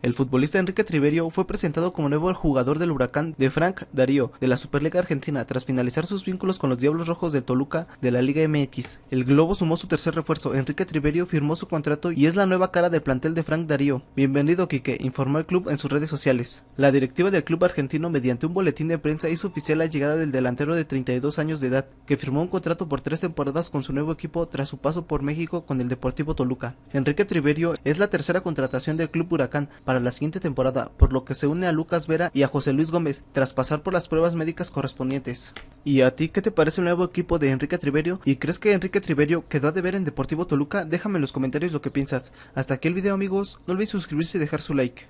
El futbolista Enrique Triverio fue presentado como nuevo jugador del Huracán de Frank Darío de la Superliga Argentina tras finalizar sus vínculos con los Diablos Rojos del Toluca de la Liga MX. El Globo sumó su tercer refuerzo. Enrique Triverio firmó su contrato y es la nueva cara del plantel de Frank Darío. Bienvenido, Quique, informó el club en sus redes sociales. La directiva del club argentino, mediante un boletín de prensa, hizo oficial la llegada del delantero de 32 años de edad, que firmó un contrato por tres temporadas con su nuevo equipo tras su paso por México con el Deportivo Toluca. Enrique Triverio es la tercera contratación del club Huracán para la siguiente temporada, por lo que se une a Lucas Vera y a José Luis Gómez tras pasar por las pruebas médicas correspondientes. ¿Y a ti qué te parece el nuevo equipo de Enrique Triverio? ¿Y crees que Enrique Triverio quedó de ver en Deportivo Toluca? Déjame en los comentarios lo que piensas. Hasta aquí el video amigos, no olvides suscribirse y dejar su like.